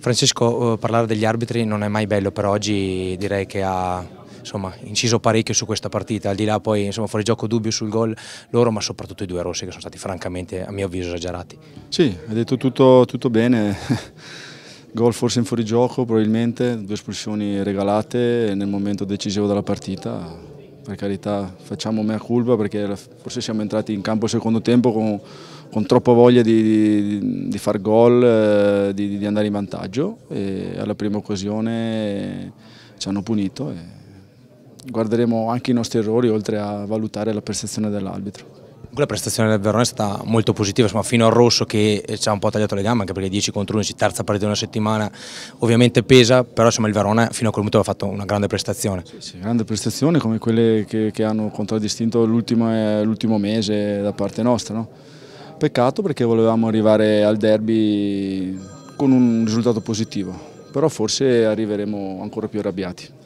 Francesco, eh, parlare degli arbitri non è mai bello, però oggi direi che ha insomma, inciso parecchio su questa partita, al di là poi insomma, fuori gioco dubbio sul gol loro, ma soprattutto i due rossi che sono stati francamente, a mio avviso, esagerati. Sì, hai detto tutto, tutto bene, gol forse in fuorigioco probabilmente, due espulsioni regalate nel momento decisivo della partita, per carità facciamo mea culpa perché forse siamo entrati in campo secondo tempo con, con troppa voglia di, di, di far gol, eh, di, di, andare in vantaggio e alla prima occasione eh, ci hanno punito guarderemo anche i nostri errori oltre a valutare la percezione dell'arbitro la prestazione del Verona è stata molto positiva, insomma, fino al rosso che eh, ci ha un po' tagliato le gambe, anche perché 10 contro 11, terza partita in una settimana, ovviamente pesa, però insomma, il Verona fino a quel momento ha fatto una grande prestazione. Sì, sì grande prestazione come quelle che, che hanno contraddistinto eh, l'ultimo mese da parte nostra. No? Peccato perché volevamo arrivare al derby con un risultato positivo, però forse arriveremo ancora più arrabbiati.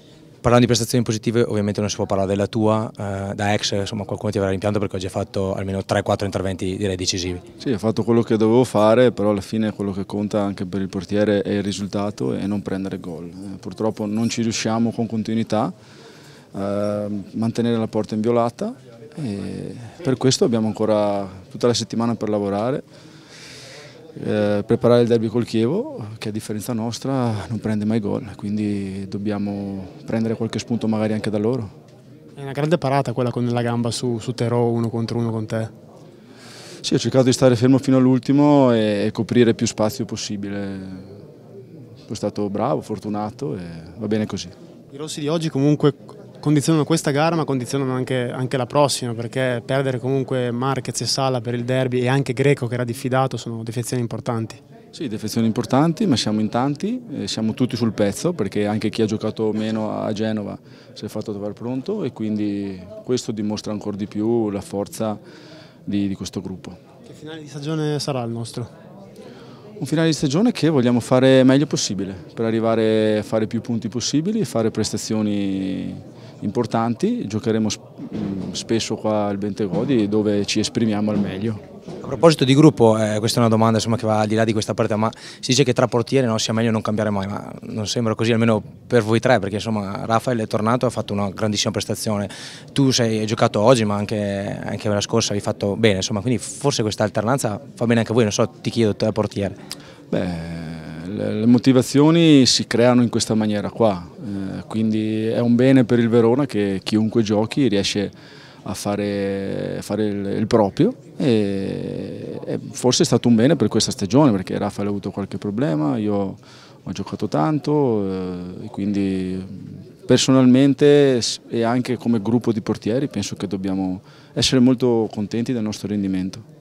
Parlando di prestazioni positive ovviamente non si può parlare della tua, eh, da ex insomma, qualcuno ti avrà rimpianto perché oggi hai fatto almeno 3-4 interventi direi decisivi. Sì, ho fatto quello che dovevo fare, però alla fine quello che conta anche per il portiere è il risultato e non prendere gol. Eh, purtroppo non ci riusciamo con continuità, eh, mantenere la porta inviolata e per questo abbiamo ancora tutta la settimana per lavorare. Eh, preparare il derby col Chievo che a differenza nostra non prende mai gol, quindi dobbiamo prendere qualche spunto magari anche da loro. È una grande parata quella con la gamba su, su Terò uno contro uno con te. Sì, ho cercato di stare fermo fino all'ultimo e, e coprire più spazio possibile. Sono stato bravo, fortunato e va bene così. I rossi di oggi comunque condizionano questa gara ma condizionano anche, anche, la prossima perché perdere comunque Marquez e Sala per il derby e anche Greco che era diffidato sono defezioni importanti. Sì, defezioni importanti ma siamo in tanti, siamo tutti sul pezzo perché anche chi ha giocato meno a Genova si è fatto trovare pronto e quindi questo dimostra ancora di più la forza di, di questo gruppo. Che finale di stagione sarà il nostro? un finale di stagione che vogliamo fare meglio possibile per arrivare a fare più punti possibili e fare prestazioni importanti, giocheremo mm, spesso qua al Bentegodi dove ci esprimiamo al meglio. A proposito di gruppo, eh, questa è una domanda insomma, che va al di là di questa partita, ma si dice che tra portiere no, sia meglio non cambiare mai, ma non sembra così almeno per voi tre, perché insomma Rafael è tornato e ha fatto una grandissima prestazione. Tu sei, giocato oggi, ma anche, anche la scorsa hai fatto bene, insomma, quindi forse questa alternanza fa bene anche a voi, non so, ti chiedo te portiere. Beh, le motivazioni si creano in questa maniera qua, eh, quindi è un bene per il Verona che chiunque giochi riesce a fare, fare il, il, proprio e, e, forse è stato un bene per questa stagione perché Raffaele ha avuto qualche problema, io ho giocato tanto eh, quindi personalmente e anche come gruppo di portieri penso che dobbiamo essere molto contenti del nostro rendimento.